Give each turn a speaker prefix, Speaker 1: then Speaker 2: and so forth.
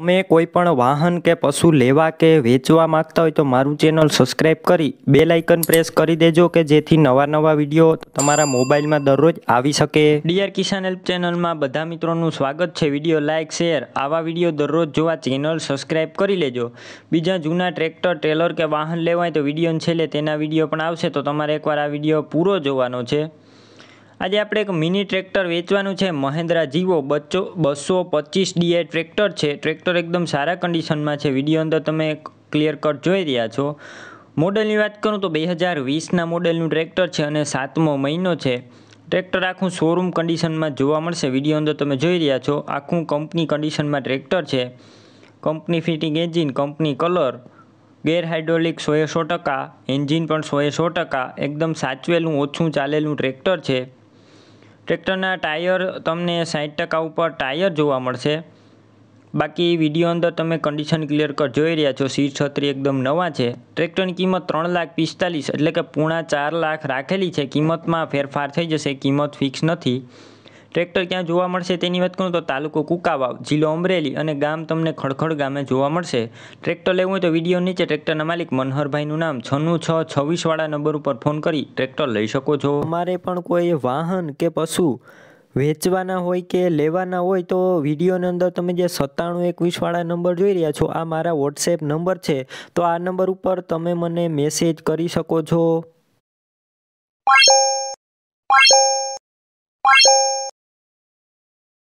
Speaker 1: તમે કોઈ પણ વાહન કે પશુ લેવા કે વેચવા માંગતા હોય તો મારું ચેનલ સબસ્ક્રાઈબ કરી બે લાઇકન પ્રેસ કરી દેજો કે જેથી નવા નવા વિડીયો તમારા મોબાઈલમાં દરરોજ આવી શકે ડીઆર કિસાન હેલ્પ ચેનલમાં બધા મિત્રોનું સ્વાગત છે વિડીયો લાઇક શેર આવા વિડીયો દરરોજ જોવા ચેનલ સબસ્ક્રાઈબ કરી લેજો બીજા જૂના ટ્રેક્ટર ટ્રેલર કે વાહન લેવાય તો વિડીયો છેલ્લે તેના વિડીયો પણ આવશે તો તમારે એકવાર આ વિડીયો પૂરો જોવાનો છે આજે આપણે એક મિની ટ્રેક્ટર વેચવાનું છે મહેન્દ્રા જીવો બચ્ચો બસો પચીસ ડીએ ટ્રેક્ટર છે ટ્રેક્ટર એકદમ સારા કન્ડિશનમાં છે વિડીયો અંદર તમે ક્લિયર કટ જોઈ રહ્યા છો મોડલની વાત કરું તો બે હજાર વીસના મોડેલનું ટ્રેક્ટર છે અને સાતમો મહિનો છે ટ્રેક્ટર આખું શોરૂમ કન્ડિશનમાં જોવા મળશે વિડીયો અંદર તમે જોઈ રહ્યા છો આખું કંપની કન્ડિશનમાં ટ્રેક્ટર છે company fitting engine company colour ગેરહાઇડ્રોલિક સોએ સો ટકા એન્જિન પણ સોએ સો ટકા એકદમ સાચવેલું ઓછું ચાલેલું ટ્રેક્ટર છે ટ્રેક્ટરના ટાયર તમને સાઠ ટકા ઉપર ટાયર જોવા મળશે બાકી વિડીયો અંદર તમે કન્ડિશન ક્લિયર કર જોઈ રહ્યા છો સીટ છત્રી એકદમ નવા છે ટ્રેક્ટરની કિંમત ત્રણ લાખ પિસ્તાલીસ એટલે કે પૂણા ચાર લાખ રાખેલી છે કિંમતમાં ફેરફાર થઈ જશે કિંમત ફિક્સ નથી ટ્રેક્ટર ક્યાં જોવા મળશે તેની વાત કરું તો તાલુકો કુકાવાવ જિલ્લો અમરેલી અને ગામ તમને ખડખડ ગામે જોવા મળશે ટ્રેક્ટર લેવું હોય તો વિડીયો નીચે ટ્રેક્ટરના માલિક મનહરભાઈનું નામ છનું છ છવ્વીસવાળા નંબર ઉપર ફોન કરી ટ્રેક્ટર લઈ શકો છો અમારે પણ કોઈ વાહન કે પશુ વેચવાના હોય કે લેવાના હોય તો વિડીયોની અંદર તમે જે સત્તાણું એકવીસવાળા નંબર જોઈ રહ્યા છો આ મારા વોટ્સએપ નંબર છે તો આ નંબર ઉપર તમે મને મેસેજ કરી શકો છો